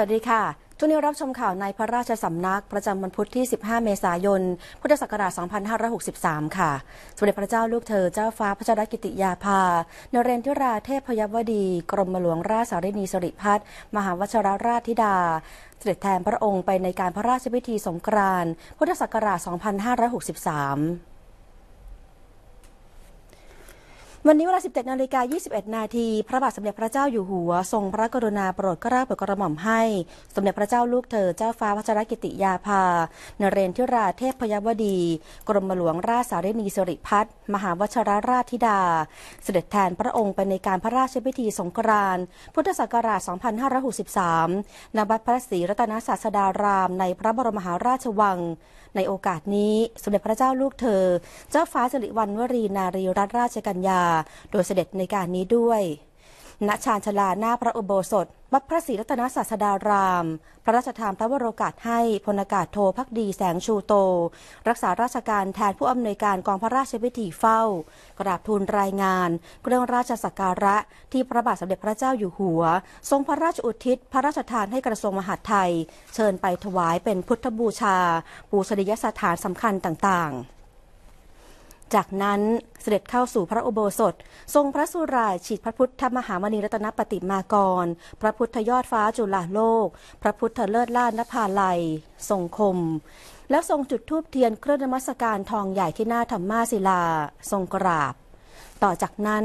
วัสดีค่ะ ทุกนี้รับชมข่าวในพระราชสำนักประจำวันพุธที่ 15 เมษายน พุทธศักราช 2563 ค่ะ สมเด็จพระเจ้าลูกเธอเจ้าฟ้าพระชรกิติยาภานเรนทิราเทพพยวดีกรมหลวงราชสารินีสริพัฒน์มหาวชรราชธิดา เสด็จแทนพระองค์ไปในการพระราชพิธีสงกรานต์ พุทธศักราช 2563วันนี้เวลา 17นาฬิกา21 นาที พระบาทสมเด็จพระเจ้าอยู่หัว ทรงพระกรุณาโปรดเกล้าโปรดกระหม่อมให้ สมเด็จพระเจ้าลูกเธอ เจ้าฟ้าวัชรกิติยาภา นเรนทิรา เทพพยวดี กรมหลวงราชสารีนีสิริพัฒน์ มหาวชรราชธิดา เสด็จแทนพระองค์ไปในการพระราชพิธีสงกรานต์ พุทธศักราช 2563ณวัดพระศรีรัตนศาสดาราม ในพระบรมหาราชวัง ในโอกาสนี้ สมเด็จพระเจ้าลูกเธอ เจ้าฟ้าสิริวัณวรีนารีรัตนราชกัญญาโดยเสด็จในการนี้ด้วย ณชานชลาหน้าพระอุโบสถวัดพระศรีรัตนศาสดาราม พระราชทานพระวโรกาสให้พลอากาศโทพักดีแสงชูโต รักษาราชการแทนผู้อำนวยการกองพระราชพิธีเฝ้า กราบทูลรายงาน เรื่องราชสักการะ ที่พระบาทสมเด็จพระเจ้าอยู่หัว ทรงพระราชอุทิศ พระราชทานให้กระทรวงมหาดไทย เชิญไปถวายเป็นพุทธบูชาปูชนียสถานสำคัญต่างๆจากนั้นเสด็จเข้าสู่พระอุโบสถ ทรงพระสุรายฉีดพระพุทธมหามณีรัตนปฏิมากร พระพุทธยอดฟ้าจุฬาโลก พระพุทธเลิศล้านนภาลัย ทรงคม แล้วทรงจุดธูปเทียนเครื่องนมัสการทองใหญ่ที่หน้าธรรมมาศิลา ทรงกราบ ต่อจากนั้น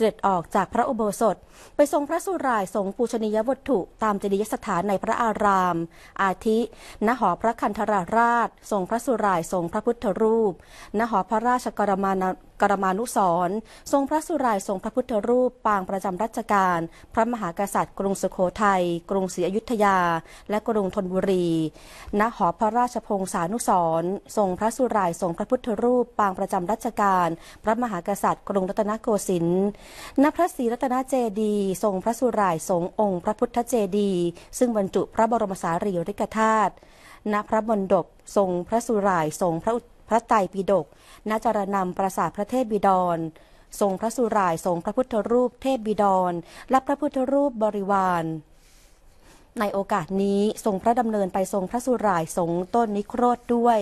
เสด็จออกจากพระอุโบสถ ไปทรงพระสุราย ทรงปูชนียวัตถุตามเจดียสถานในพระอาราม อาทิณหอพระคันธราราชทรงพระสุราย ทรงพระพุทธรูปณหอพระราชกรมานกรมานุสร ทรงพระสุรายทรงพระพุทธรูป ปางประจำรัชกาลพระมหากษัตริย์กรุงสุโขทัย กรุงศรีอยุธยา และกรุงธนบุรีณหอพระราชพงศานุสร ทรงพระสุรายทรงพระพุทธรูปปางประจำรัชกาลพระมหากษัตริย์กรุงรัตนโกสินทร์ณพระศรีรัตนเจดี ทรงพระสุรายทรงองค์พระพุทธเจดี ซึ่งบรรจุพระบรมสารีริกธาตุณพระมณฑปทรงพระสุรายทรงพระพระไตรปิฎกณจารนำประสาทพระเทพบิดร ทรงพระสุราย ทรงพระพุทธรูป เทพบิดร และพระพุทธรูปบริวาร ในโอกาสนี้ทรงพระดำเนินไปทรงพระสุรายทรง ต้นนิโครธด้วย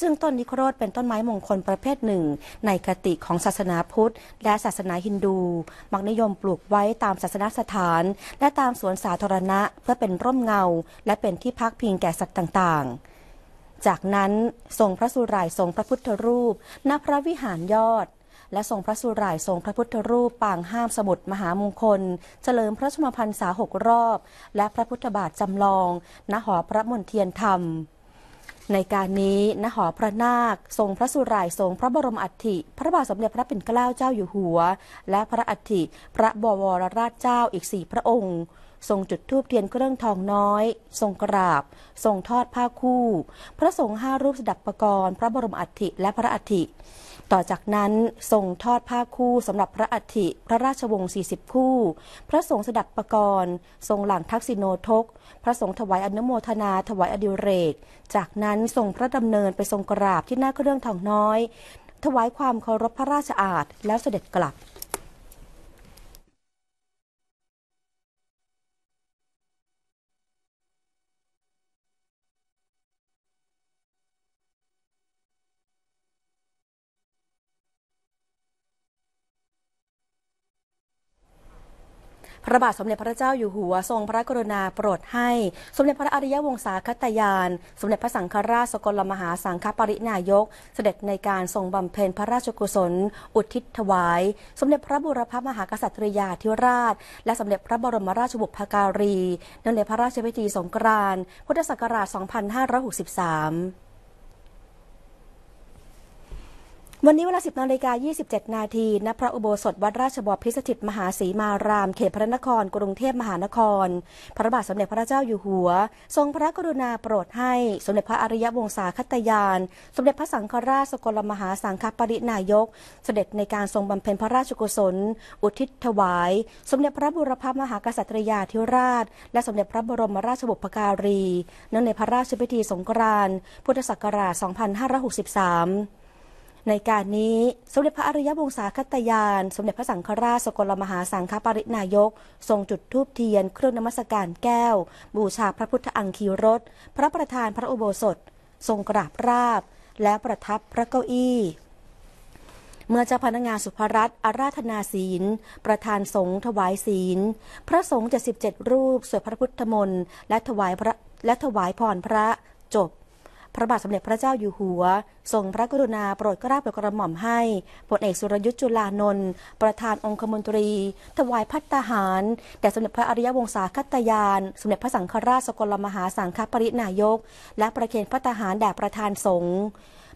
ซึ่งต้นนิโครธเป็นต้นไม้มงคลประเภทหนึ่ง ในคติของศาสนาพุทธและศาสนาฮินดู มักนิยมปลูกไว้ตามศาสนาสถาน และตามสวนสาธารณะเพื่อเป็นร่มเงา และเป็นที่พักพิงแก่สัตว์ต่าง ๆจากนั้นทรงพระสุรายทรงพระพุทธรูปณพระวิหารยอด และทรงพระสุรายทรงพระพุทธรูปปางห้ามสมุดมหามงคล เจริญพระชมพันษาหกรอบและพระพุทธบาทจำลองณหอพระมณเทียนธรรม ในการนี้ณหอพระนาคทรงพระสุรายทรงพระบรมอัฐิพระบาทสมเด็จพระปิ่นเกล้าเจ้าอยู่หัว และพระอัฐิพระบวรราชเจ้าอีกสี่พระองค์ทรงจุดธูปเทียนเครื่องทองน้อย ทรงกราบทรงทอดผ้าคู่ พระสงฆ์ห้ารูปสดับประกรณ์พระบรมอัฐิและพระอัฐิ ต่อจากนั้นทรงทอดผ้าคู่สำหรับพระอัฐิพระราชวงศ์40 คู่ พระสงฆ์สดับประกรณ์ ทรงหลังทักษิโนทก พระสงฆ์ถวายอนุโมทนาถวายอดิเรกจากนั้นทรงพระดำเนินไปทรงกราบที่หน้าเครื่องทองน้อย ถวายความเคารพพระราชอาณแล้วเสด็จกลับพระบาทสมเด็จพระเจ้าอยู่หัวทรงพระกรุณาโปรดให้ สมเด็จพระอริยวงศาคตยาน สมเด็จพระสังฆราชสกลมหาสังฆปรินายก เสด็จในการทรงบำเพ็ญพระราชกุศล อุทิศถวาย สมเด็จพระบุรพมหากษัตริยาธิราชและสมเด็จพระบรมราชบุพการีเนื่องในพระราชพิธีสงกรานต์พุทธศักราช 2563วันนี้เวลา 10นาฬิกา27 นาทีณพระอุโบสถวัดราชบพิษสถิตมหาศรีมาราม เขตพระนครกรุงเทพมหานคร พระบาทสมเด็จพระเจ้าอยู่หัว ทรงพระกรุณาโปรดให้ สมเด็จพระอริยวงศาคตยาน สมเด็จพระสังฆราชสกลมหาสังฆปรินายก เสด็จในการทรงบำเพ็ญพระราชกุศล อุทิศถวาย สมเด็จพระบุรพมหากษัตริยาธิราช และสมเด็จพระบรมราชบพการีเนื่องในพระราชพิธีสงกรานต์พุทธศักราช 2563ในการนี้สมเด็จพระอริยวงศาคตยาน สมเด็จพระสังฆราชสกลมหาสังฆปรินายก ทรงจุดธูปเทียนเครื่องนมัสการแก้ว บูชาพระพุทธอังคีรสพระประธานพระอุโบสถ ทรงกราบราบ และประทับพระเก้าอี้ เมื่อเจ้าพนักงานสุภรัตอาราธนาศีลประธานสงฆ์ถวายศีล พระสงฆ์เจ็ดสิบเจ็ดรูปสวดพระพุทธมนต์และถวายพระและถวายพรพระจบพระบาทสมเด็จพระเจ้าอยู่หัว ทรงพระกรุณาโปรดกราบโปรดกระหม่อมให้พลเอกสุรยุทธ์จุลานนท์ประธานองคมนตรี ถวายพัตตาหารแด่สมเด็จพระอริยวงศาคตยาน สมเด็จพระสังฆราชสกลมหาสังฆปรินายก และประเคนพัตตาหารแด่ประธานสงฆ์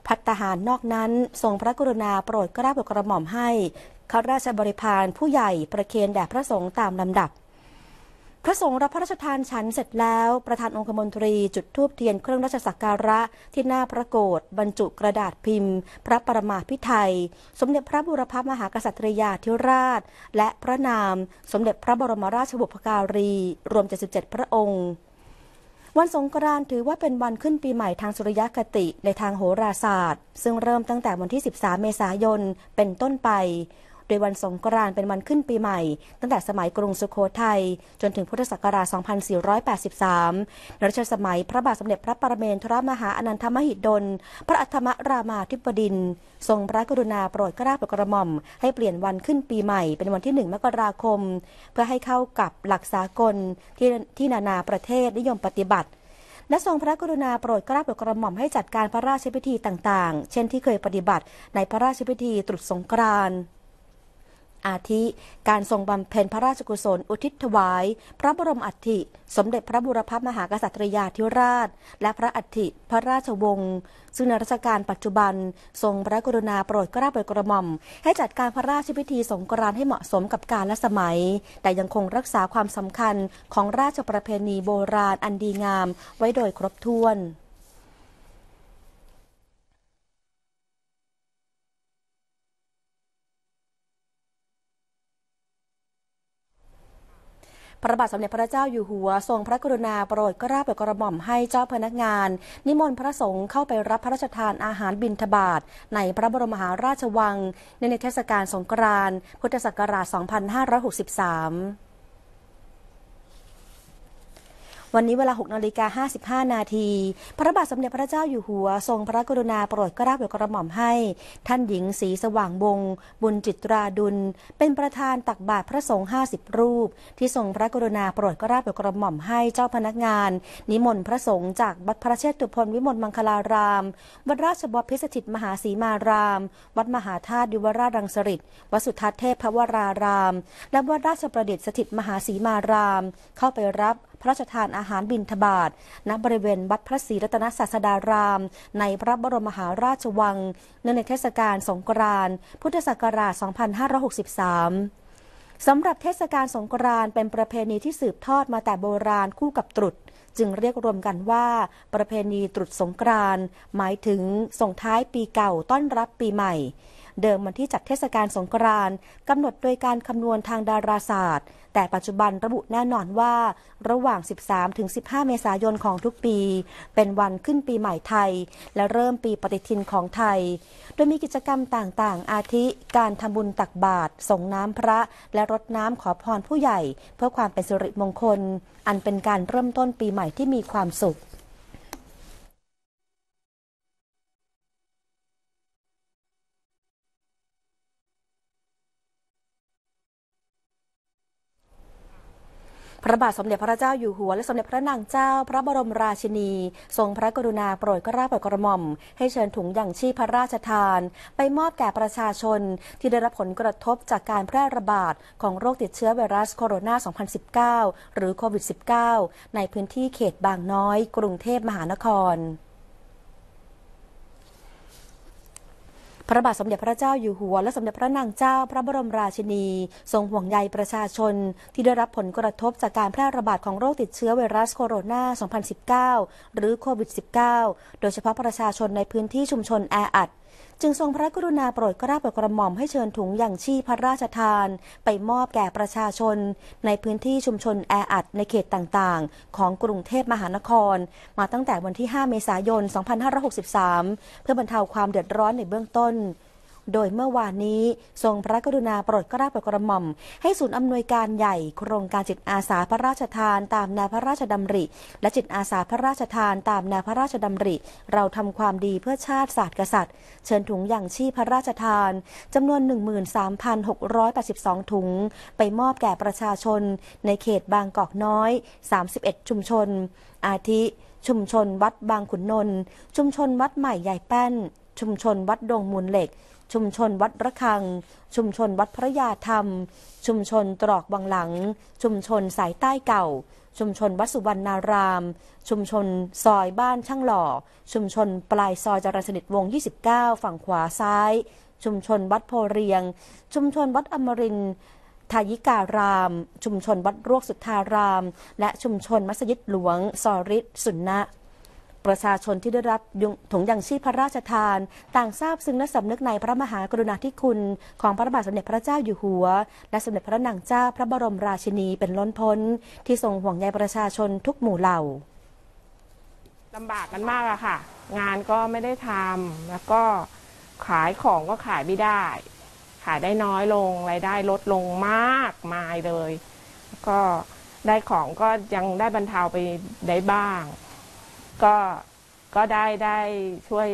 พัตตาหารนอกนั้นทรงพระกรุณาโปรดกราบโปรดกระหม่อมให้ข้าราชบริพารผู้ใหญ่ประเคนแด่พระสงฆ์ตามลำดับพระสงฆ์รับพระราชทานฉันเสร็จแล้วประธานองคมนตรีจุดธูปเทียนเครื่องราชสักการะที่หน้าพระโกศบรรจุกระดาษพิมพ์ พระประมาพิไทย สมเด็จพระบุรพมหากษัตริยาธิราช และพระนาม สมเด็จพระบรมราชบุพการี รวม 77 พระองค์ วันสงกรานต์ถือว่าเป็นวันขึ้นปีใหม่ทางสุริยคติในทางโหราศาสตร์ ซึ่งเริ่มตั้งแต่วันที่13เมษายนเป็นต้นไปดยวันสงกรานต์เป็นวันขึ้นปีใหม่ ตั้งแต่สมัยกรุงสุโขทัยจนถึงพุทธศักราช 2483ในรัชสมัยพระบาทสมเด็จพระปรเมนทรมหาอนันทมหิดล พระอัธมรามาธิบดิน ทรงพระกรุณาโปรดกลาบรกระหม่อม ให้เปลี่ยนวันขึ้นปีใหม่ เป็นวันที่ 1มกราคม เพื่อให้เข้ากับหลักสากลที่ที่นานาประเทศนิยมปฏิบัติและทรงพระกรุณาโปรดกลาบรกระหม่อมให้จัดการพระราชพิธีต่าง ๆ เช่นที่เคยปฏิบัติในพระราชพิธีตรุษสงกรานต์อาทิการทรงบำเพ็ญพระราชกุศลอุทิศถวาย พระบรมอัฐิสมเด็จพระบุรพมหากษัตริยาธิราช และพระอัฐิพระราชวงศ์ซึ่งในรัชกาลปัจจุบันทรงพระกรุณาโปรดกระาโิดกระหม่อมให้จัดการพระราชพิธีสงกรานต์ให้เหมาะสมกับกาลและสมัย แต่ยังคงรักษาความสำคัญของราชประเพณีโบราณอันดีงาม ไว้โดยครบถ้วนาทสมเด็จพระเจ้าอยู่หัวทรงพระกรุณาโปรดกราบกระหม่อมให้เจ้าพนักงาน นิมนต์พระสงฆ์เข้าไปรับพระราชทานอาหารบิณฑบาตในพระบรมหาราชวัง ในเทศกาลสงกรานต์พุทธศักราช 2563วันนี้เวลา6นาฬิกา55นาที พระบาทสมเด็จพระเจ้าอยู่หัว ทรงพระกรุณาโปรดกราบโปรดกระหม่อมให้ ท่านหญิงสีสว่างบงบุญจิตราดุล เป็นประธานตักบาตรพระสงฆ์50 รูป ที่ทรงพระกรุณาโปรดกราบโปรดกระหม่อมให้เจ้าพนักงานนิมนต์พระสงฆ์จากวัดพระเชตุพนวิมลมังคลารามวัดราชบพิสถิตมหาสีมาราม วัดมหาธาตุยุวราชรังสฤษวัดสุทัศเทพพระวราราม และวัดราชประดิษฐ์สถิตมหาสีมาราม เข้าไปรับพระราชทานอาหารบิณฑบาตณบริเวณวัดพระศรีรัตนศาสดาราม ในพระบรมมหาราชวังเนื่องในเทศกาลสงกรานต์พุทธศักราช 2563 สำหรับเทศกาลสงกรานต์เป็นประเพณีที่สืบทอดมาแต่โบราณคู่กับตรุษจึงเรียกรวมกันว่าประเพณีตรุษสงกรานต์หมายถึงส่งท้ายปีเก่าต้อนรับปีใหม่ เดิมวันที่จัดเทศกาลสงกรานต์กำหนดโดยการคำนวณทางดาราศาสตร์แต่ปัจจุบันระบุแน่นอนว่า ระหว่าง 13-15 เมษายนของทุกปี เป็นวันขึ้นปีใหม่ไทย และเริ่มปีปฏิทินของไทย โดยมีกิจกรรมต่างๆ อาทิการทำบุญตักบาตรส่งน้ำพระและรดน้ำขอพรผู้ใหญ่ เพื่อความเป็นสิริมงคล อันเป็นการเริ่มต้นปีใหม่ที่มีความสุขพระบาทสมเด็จพระเจ้าอยู่หัวและสมเด็จพระนางเจ้าพระบรมราชินี ทรงพระกรุณาโปรดกราบโปรดกระหม่อมให้เชิญถุงอย่างชีพพระราชทาน ไปมอบแก่ประชาชนที่ได้รับผลกระทบจากการแพร่ระบาด ของโรคติดเชื้อไวรัสโคโรนา 2019 หรือโควิด -19 ในพื้นที่เขตบางน้อย กรุงเทพมหานครพระบาทสมเด็จพระเจ้าอยู่หัว และสมเด็จพระนางเจ้าพระบรมราชินี ทรงห่วงใยประชาชน ที่ได้รับผลกระทบจากการแพร่ระบาดของโรคติดเชื้อไวรัสโคโรนา 2019 หรือโควิด -19 โดยเฉพาะประชาชนในพื้นที่ชุมชนแออัดจึงทรงพระกรุณาโปรดกราบดกระหม่อมให้เชิญถุงอย่างชีพระราชทานไปมอบแก่ประชาชนในพื้นที่ชุมชนแออัดในเขตต่าง ๆ ของกรุงเทพมหานคร มาตั้งแต่วันที่ 5 เมษายน 2563 เพื่อบรรเทาความเดือดร้อนในเบื้องต้นโดยเมื่อวานนี้ทรงพระกรุณาโปรดกระาโปรดกระหม่อมให้ศูนย์อำนวยการใหญ่โครงการจิตอาสาพระราชทานตามแนวพระราชดำริ และจิตอาสาพระราชทานตามแนวพระราชดำริ เราทำความดีเพื่อชาติศาสตร์กษัตริย์เชิญถุงอย่างชีพพระราชทานจำนวน 13,682ถุง ไปมอบแก่ประชาชน ในเขตบางกอกน้อย 31 ชุมชน อาทิ ชุมชนวัดบางขุนนนท์ชุมชนวัดใหม่ใหญ่แป้น ชุมชนวัดดงมูลเหล็กชุมชนวัดระฆัง ชุมชนวัดพระยาธรรม ชุมชนตรอกบางหลัง ชุมชนสายใต้เก่า ชุมชนวัดสุวรรณาราม ชุมชนซอยบ้านช่างหล่อ ชุมชนปลายซอยจรสนิทวง29 ฝั่งขวาซ้าย ชุมชนวัดโพเรียง ชุมชนวัดอมรินทายิการาม ชุมชนวัดรวกสุทธาราม และชุมชนมัสยิดหลวง สอริสุนนะประชาชนที่ได้รับถุงยังชีพพระราชทาน ต่างทราบซึ้งและสำนึกในพระมหากรุณาธิคุณของพระบาทสมเด็จพระเจ้าอยู่หัว และสมเด็จพระนางเจ้าพระบรมราชินีเป็นล้นพ้น ที่ทรงห่วงใยประชาชนทุกหมู่เหล่าลำบากกันมากอะค่ะ งานก็ไม่ได้ทำแล้วก็ขายของก็ขายไม่ได้ ขายได้น้อยลงรายได้ลดลงมากมายเลยก็ได้ของก็ยังได้บรรเทาไปได้บ้างก็ก็ได้ได้ช่วย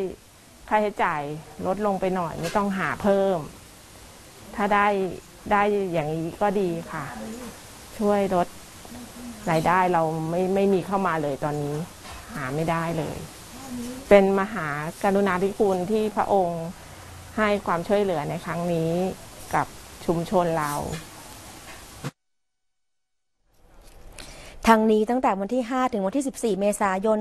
ค่าใช้จ่ายลดลงไปหน่อยไม่ต้องหาเพิ่ม ถ้าได้ได้อย่างนี้ก็ดีค่ะ ช่วยลดรายได้เราไม่ไม่มีเข้ามาเลยตอนนี้ หาไม่ได้เลย เป็นมหาการุณาธิคุณที่พระองค์ให้ความช่วยเหลือในครั้งนี้กับชุมชนเราทางนี้ตั้งแต่วันที่ 5 ถึงวันที่ 14 เมษายน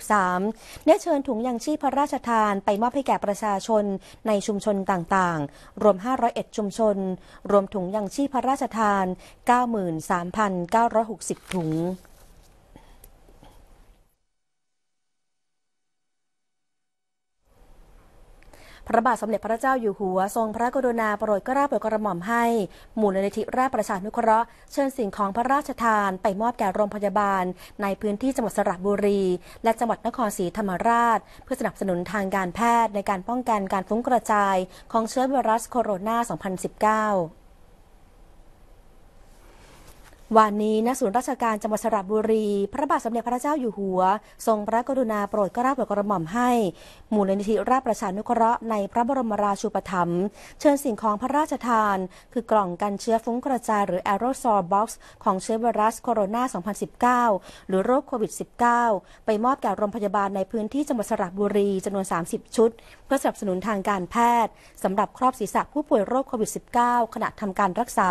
2563ได้เชิญถุงยังชีพพระราชทานไปมอบให้แก่ประชาชนในชุมชนต่างๆ รวม 501 ชุมชน รวมถุงยังชีพพระราชทาน 93,960 ถุงพระบาทสมเด็จพระเจ้า อยู่หัวทรงพระกรุณาโปรดกราบโปรดกระหม่อมให้หมูลนิธิราชประชานุเคราะห์เชิญสิ่งของพระราชทาน ไปมอบแก่โรงพยาบาล ในพื้นที่จังหวัดสระบุรี และจังหวัดนครศรีธรรมราช เพื่อสนับสนุนทางการแพทย์ในการป้องกันการ ฟุ้งกระจาย ของเชื้อไวรัสโคโรนา 2019วันนี้ณศูนย์ราชการจังหวัดสระบุรี พระบาทสมเด็จพระเจ้าอยู่หัว ทรงพระกรุณาโปรดเกล้าโปรดกระหม่อมให้มูลนิธิราชประชานุเคราะห์ในพระบรมราชูปถัมภ์เชิญสิ่งของพระราชทานคือกล่องกันเชื้อฟุ้งกระจายหรือแอโรซอลบ็อกซ์ของเชื้อไวรัสโคโรนา2019 หรือโรคโควิด -19 ไปมอบแก่โรงพยาบาลในพื้นที่จังหวัดสระบุรีจำนวน 30 ชุด เพื่อสนับสนุนทางการแพทย์สำหรับครอบศีรษะผู้ป่วยโรคโควิด -19 ขณะทำการรักษา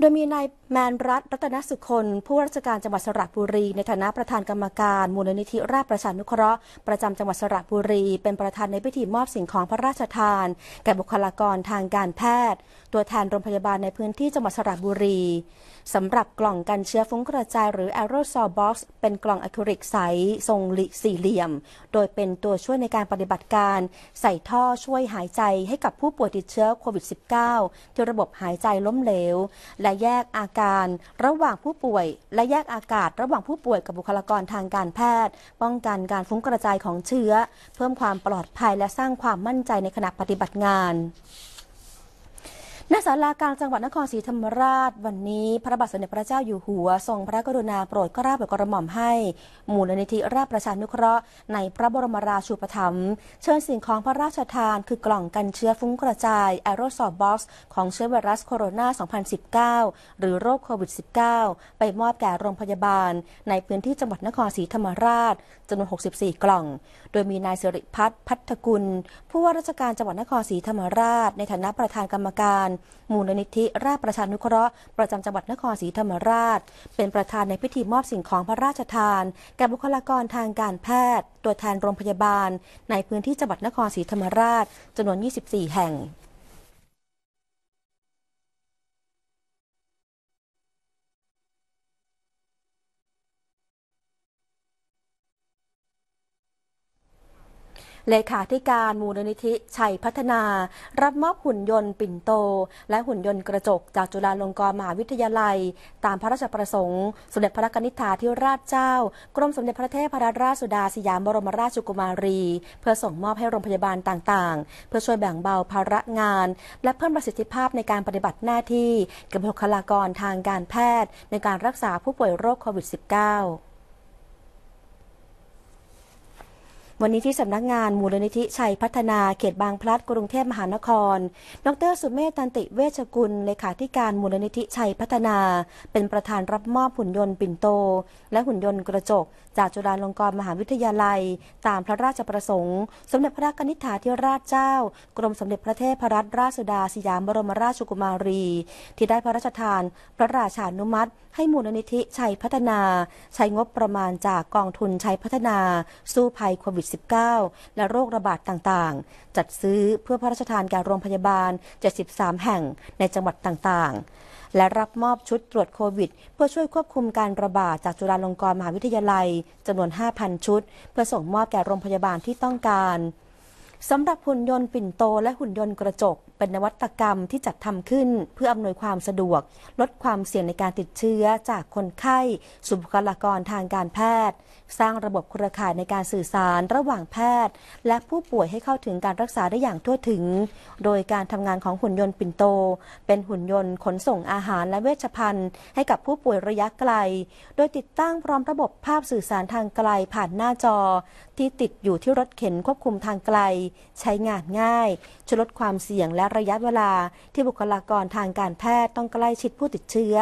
โดยมีนายแมนรัตรัตนสุคน ผู้ราชการจังหวัดสระบุรีในฐานะประธานกรรมการมูลนิธิราชประชานุเคราะห์ประจำจังหวัดสระบุรีเป็นประธานในพิธีมอบสิ่งของพระราชทาน แก่บุคลากรทางการแพทย์ ตัวแทนโรงพยาบาลในพื้นที่จังหวัดสระบุรีสำหรับกล่องกันเชื้อฟุ้งกระจายหรือ aerosol box เป็นกล่องอะคริลิกใสทรงสี่เหลี่ยม โดยเป็นตัวช่วยในการปฏิบัติการใส่ท่อช่วยหายใจให้กับผู้ป่วยติดเชื้อโควิด -19 ที่ระบบหายใจล้มเหลว และแยกอาการ ระหว่างผู้ป่วย และแยกอากาศระหว่างผู้ป่วยกับบุคลากรทางการแพทย์ ป้องกันการฟุ้งกระจายของเชื้อ เพิ่มความปลอดภัยและสร้างความมั่นใจในขณะปฏิบัติงานณศาลากลางจังหวัดนครศรีธรรมราช วันนี้พระบาทสมเด็จพระเจ้าอยู่หัวทรงพระกรุณาโปรดกราบโปรดกระหม่อมให้มูลนิธิราชประชานุเคราะห์ในพระบรมราชูปถัมภ์เชิญสิ่งของพระราชทานคือกล่องกันเชื้อฟุ้งกระจายแอโรซอลบ็อกซ์ของเชื้อไวรัสโคโรนา 2019หรือโรคโควิด -19 ไปมอบแก่โรงพยาบาล ในพื้นที่จังหวัดนครศรีธรรมราชจำนวน 64 กล่อง โดยมีนายสิริพัฒน์พัฒกุล ผู้ว่าราชการจังหวัดนครศรีธรรมราชในฐานะประธานกรรมการมูลนิธิราชประชานุเคราะห์ประจำจังหวัดนครศรีธรรมราช เป็นประธานในพิธีมอบสิ่งของพระราชทานแก่บุคลากรทางการแพทย์ ตัวแทนโรงพยาบาล ในพื้นที่จังหวัดนครศรีธรรมราชจำนวน 24 แห่งเลขาธิการมูลนิธิชัยพัฒนา รับมอบหุ่นยนต์ปิ่นโตและหุ่นยนต์กระจกจากจุฬาลงกรณ์มหาวิทยาลัย ตามพระราชประสงค์สมเด็จพระกนิษฐาธิราชเจ้า กรมสมเด็จพระเทพรัตนราชสุดาสยามบรมราชกุมารี เพื่อส่งมอบให้โรงพยาบาลต่างๆเพื่อช่วยแบ่งเบาภาระงานและเพิ่มประสิทธิภาพในการปฏิบัติหน้าที่กับบุคลากรทางการแพทย์ในการรักษาผู้ป่วยโรคโควิด -19 วันนี้ที่สำนักงานมูลนิธิชัยพัฒนาเขตบางพลัดกรุงเทพมหานคร ดรสุเมธตันติเวชกุลเลขาธิการมูลนิธิชัยพัฒนา เป็นประธานรับมอบหุ่นยนต์ปิ่นโต และหุ่นยนต์กระจก จากจุฬาลงกรณ์มหาวิทยาลัย ตามพระราชประสงค์ สมเด็จพระนิษฐาธิราชเจ้า กรมสมเด็จพระเทพรัตนราชสุดาสยามบรมราชกุมารี ที่ได้พระราชทาน พระราชานุมัติให้มูลนิธิชัยพัฒนา ใช้งบประมาณจากกองทุนชัยพัฒนาสู้ภัยโควิด -19 และโรคระบาดต่างๆ จัดซื้อเพื่อพระราชทานแก่โรงพยาบาล 73 แห่งในจังหวัดต่างๆ และรับมอบชุดตรวจโควิดเพื่อช่วยควบคุมการระบาดจากจุฬาลงกรณ์มหาวิทยาลัยจำนวน 5,000 ชุดเพื่อส่งมอบแก่โรงพยาบาลที่ต้องการสำหรับหุ่นยนต์ปิ่นโตและหุ่นยนต์กระจก เป็นนวัตกรรมที่จัดทำขึ้น เพื่ออำนวยความสะดวก ลดความเสี่ยงในการติดเชื้อจากคนไข้สุบุคลากรทางการแพทย์ สร้างระบบเครือข่ายในการสื่อสารระหว่างแพทย์ และผู้ป่วยให้เข้าถึงการรักษาได้อย่างทั่วถึง โดยการทำงานของหุ่นยนต์ปิ่นโตเป็นหุ่นยนต์ขนส่งอาหารและเวชภัณฑ์ ให้กับผู้ป่วยระยะไกล โดยติดตั้งพร้อมระบบภาพสื่อสารทางไกลผ่านหน้าจอที่ติดอยู่ที่รถเข็นควบคุมทางไกลใช้งานง่ายช่วยลดความเสี่ยงและระยะเวลาที่บุคลากรทางการแพทย์ต้องใกล้ชิดผู้ติดเชื้อ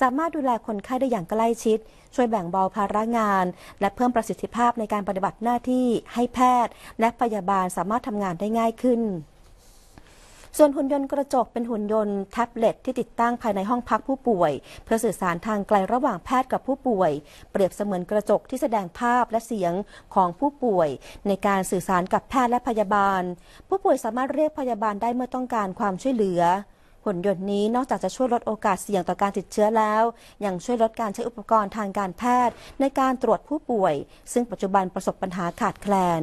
สามารถดูแลคนไข้ได้อย่างใกล้ชิด ช่วยแบ่งเบาภาระงาน และเพิ่มประสิทธิภาพในการปฏิบัติหน้าที่ให้แพทย์และพยาบาลสามารถทำงานได้ง่ายขึ้นส่วนหุ่นยนต์กระจกเป็นหุ่นยนต์แท็บเล็ตที่ติดตั้งภายในห้องพักผู้ป่วย เพื่อสื่อสารทางไกลระหว่างแพทย์กับผู้ป่วย เปรียบเสมือนกระจกที่แสดงภาพและเสียงของผู้ป่วย ในการสื่อสารกับแพทย์และพยาบาล ผู้ป่วยสามารถเรียกพยาบาลได้เมื่อต้องการความช่วยเหลือ หุ่นยนต์นี้นอกจากจะช่วยลดโอกาสเสี่ยงต่อการติดเชื้อแล้วยังช่วยลดการใช้อุปกรณ์ทางการแพทย์ในการตรวจผู้ป่วยซึ่งปัจจุบันประสบปัญหาขาดแคลน